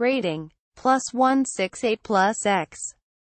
Rating. Plus 168 plus X.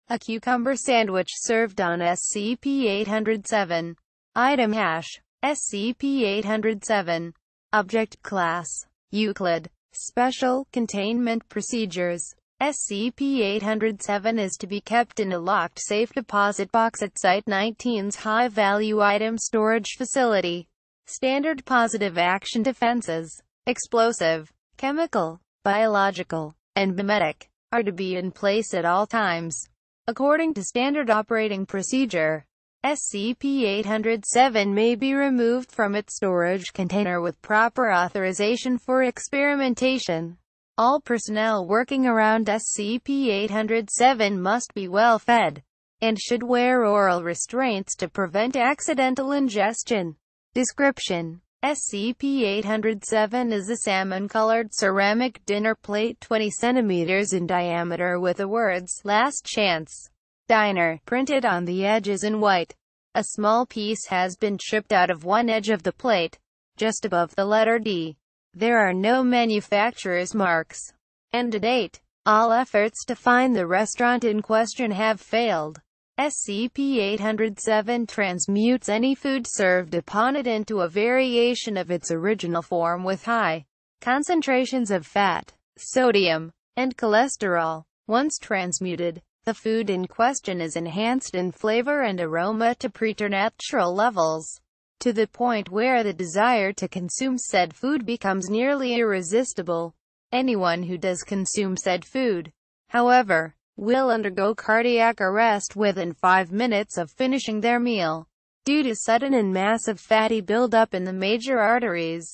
A cucumber sandwich served on SCP-807. Item hash. SCP-807. Object class. Euclid. Special containment procedures. SCP-807 is to be kept in a locked safe deposit box at Site 19's high-value item storage facility. Standard positive action defenses. Explosive. Chemical. Biological and BIMEDIC, are to be in place at all times. According to standard operating procedure, SCP-807 may be removed from its storage container with proper authorization for experimentation. All personnel working around SCP-807 must be well fed and should wear oral restraints to prevent accidental ingestion. Description SCP-807 is a salmon-colored ceramic dinner plate 20 cm in diameter with the words, Last Chance, Diner, printed on the edges in white. A small piece has been chipped out of one edge of the plate, just above the letter D. There are no manufacturer's marks. End date. All efforts to find the restaurant in question have failed. SCP-807 transmutes any food served upon it into a variation of its original form with high concentrations of fat, sodium, and cholesterol. Once transmuted, the food in question is enhanced in flavor and aroma to preternatural levels, to the point where the desire to consume said food becomes nearly irresistible. Anyone who does consume said food, however, will undergo cardiac arrest within 5 minutes of finishing their meal, due to sudden and massive fatty buildup in the major arteries.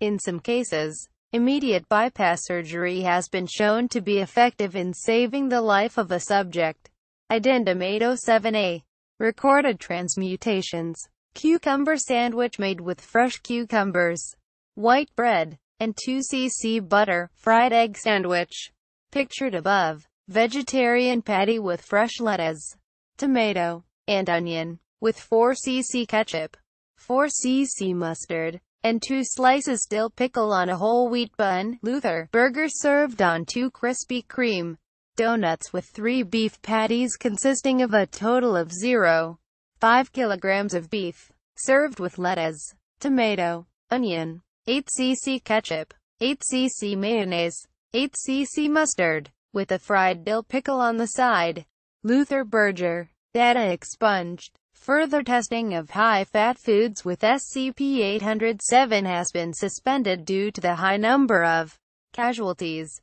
In some cases, immediate bypass surgery has been shown to be effective in saving the life of a subject. Addendum 807A Recorded transmutations Cucumber sandwich made with fresh cucumbers, white bread, and 2 cc butter, fried egg sandwich. Pictured above. Vegetarian patty with fresh lettuce, tomato, and onion, with 4 cc ketchup, 4 cc mustard, and two slices dill pickle on a whole wheat bun, Luther, burger served on two Krispy Kreme donuts with three beef patties consisting of a total of 0. 5 kilograms of beef, served with lettuce, tomato, onion, 8 cc ketchup, 8 cc mayonnaise, 8 cc mustard, with a fried dill pickle on the side. Luther Berger. Data expunged. Further testing of high-fat foods with SCP-807 has been suspended due to the high number of casualties.